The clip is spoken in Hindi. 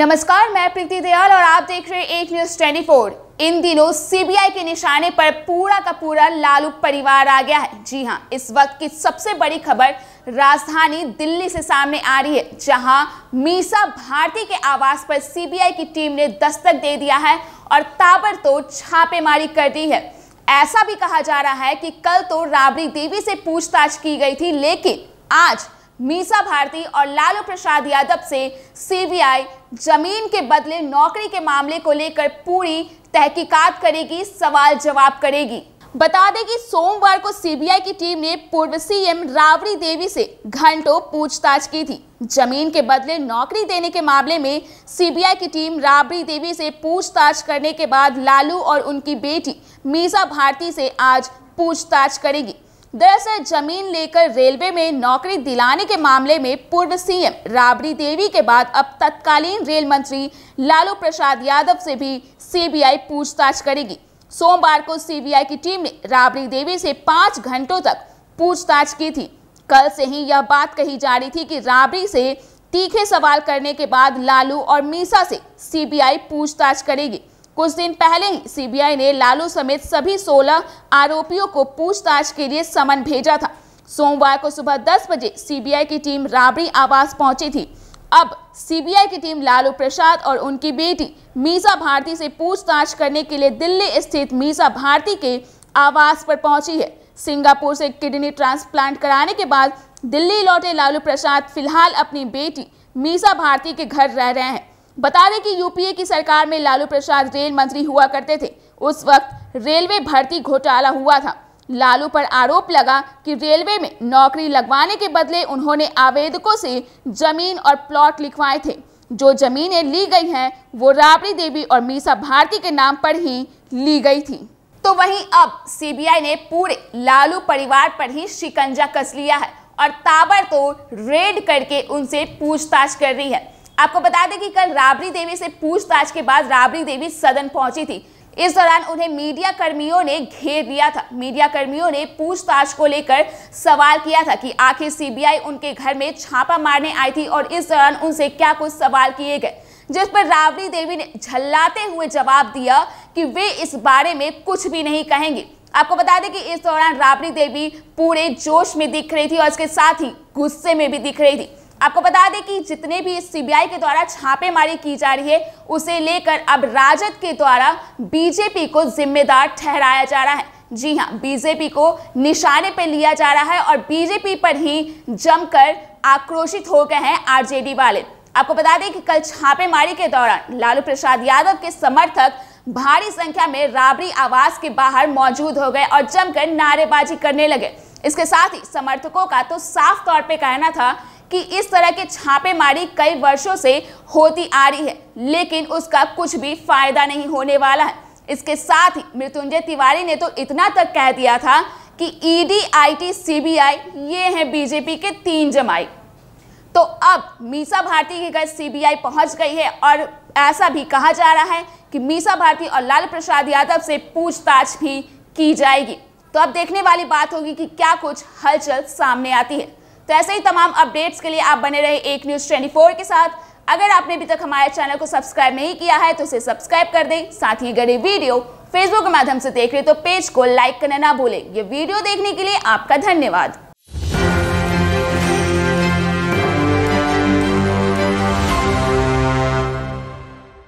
नमस्कार मैं प्रीति दयाल और आप देख रहे हैं एक न्यूज ट्वेंटी फोर इन दिनों सीबीआई के निशाने पर पूरा का पूरा लालू परिवार आ गया है जी हां इस वक्त की सबसे बड़ी खबर राजधानी दिल्ली से सामने आ रही है जहां मीसा भारती के आवास पर सीबीआई की टीम ने दस्तक दे दिया है और ताबड़तोड़ छापेमारी कर दी है ऐसा भी कहा जा रहा है कि कल तो राबड़ी देवी से पूछताछ की गई थी लेकिन आज मीसा भारती और लालू प्रसाद यादव से सीबीआई जमीन के बदले नौकरी के मामले को लेकर पूरी तहकीकात करेगी सवाल जवाब करेगी बता दें कि सोमवार को सीबीआई की टीम ने पूर्व सीएम राबड़ी देवी से घंटों पूछताछ की थी जमीन के बदले नौकरी देने के मामले में सीबीआई की टीम राबड़ी देवी से पूछताछ करने के बाद लालू और उनकी बेटी मीसा भारती से आज पूछताछ करेगी दरअसल जमीन लेकर रेलवे में नौकरी दिलाने के मामले में पूर्व सीएम राबड़ी देवी के बाद अब तत्कालीन रेल मंत्री लालू प्रसाद यादव से भी सीबीआई पूछताछ करेगी सोमवार को सीबीआई की टीम ने राबड़ी देवी से पांच घंटों तक पूछताछ की थी कल से ही यह बात कही जा रही थी कि राबड़ी से तीखे सवाल करने के बाद लालू और मीसा से सीबीआई पूछताछ करेगी कुछ दिन पहले ही सीबीआई ने लालू समेत सभी 16 आरोपियों को पूछताछ के लिए समन भेजा था सोमवार को सुबह 10 बजे सीबीआई की टीम राबड़ी आवास पहुंची थी अब सीबीआई की टीम लालू प्रसाद और उनकी बेटी मीसा भारती से पूछताछ करने के लिए दिल्ली स्थित मीसा भारती के आवास पर पहुंची है सिंगापुर से किडनी ट्रांसप्लांट कराने के बाद दिल्ली लौटे लालू प्रसाद फिलहाल अपनी बेटी मीसा भारती के घर रह रहे हैं बता दें कि यूपीए की सरकार में लालू प्रसाद रेल मंत्री हुआ करते थे उस वक्त रेलवे भर्ती घोटाला हुआ था लालू पर आरोप लगा कि रेलवे में नौकरी लगवाने के बदले उन्होंने आवेदकों से जमीन और प्लॉट लिखवाए थे जो जमीनें ली गई हैं वो राबड़ी देवी और मीसा भारती के नाम पर ही ली गई थी तो वहीं अब सीबीआई ने पूरे लालू परिवार पर ही शिकंजा कस लिया है और ताबड़तोड़ रेड करके उनसे पूछताछ कर रही है आपको बता दें कि कल राबड़ी देवी से पूछताछ के बाद राबड़ी देवी सदन पहुंची थी इस दौरान उन्हें मीडिया कर्मियों ने घेर लिया था मीडिया कर्मियों ने पूछताछ को लेकर सवाल किया था कि आखिर सीबीआई उनके घर में छापा मारने आई थी और इस दौरान उनसे क्या कुछ सवाल किए गए जिस पर राबड़ी देवी ने झल्लाते हुए जवाब दिया कि वे इस बारे में कुछ भी नहीं कहेंगे आपको बता दें कि इस दौरान राबड़ी देवी पूरे जोश में दिख रही थी और इसके साथ ही गुस्से में भी दिख रही थी आपको बता दें कि जितने भी सीबीआई के द्वारा छापेमारी की जा रही है उसे लेकर अब राजद के द्वारा बीजेपी को जिम्मेदार ठहराया जा रहा है जी हां बीजेपी को निशाने पर लिया जा रहा है और बीजेपी पर ही जमकर आक्रोशित हो गए हैं आरजेडी वाले आपको बता दें कि कल छापेमारी के दौरान लालू प्रसाद यादव के समर्थक भारी संख्या में राबड़ी आवास के बाहर मौजूद हो गए और जमकर नारेबाजी करने लगे इसके साथ ही समर्थकों का तो साफ तौर पे कहना था कि इस तरह की छापेमारी कई वर्षों से होती आ रही है लेकिन उसका कुछ भी फायदा नहीं होने वाला है इसके साथ ही मृत्युंजय तिवारी ने तो इतना तक कह दिया था कि ईडी बी सीबीआई ये हैं बीजेपी के तीन जमाई तो अब मीसा भारती की गए सीबीआई पहुंच गई है और ऐसा भी कहा जा रहा है कि मीसा भारती और लाल प्रसाद यादव से पूछताछ भी की जाएगी तो अब देखने वाली बात होगी कि क्या कुछ हलचल सामने आती है तो ऐसे ही तमाम अपडेट्स के लिए आप बने रहे एक न्यूज़ ट्वेंटी के साथ अगर आपने अभी तक हमारे चैनल को सब्सक्राइब नहीं किया है तो इसे सब्सक्राइब कर दें साथ ही अगर ये वीडियो फेसबुक के माध्यम से देख रहे तो पेज को लाइक करना ना भूलें ये वीडियो देखने के लिए आपका धन्यवाद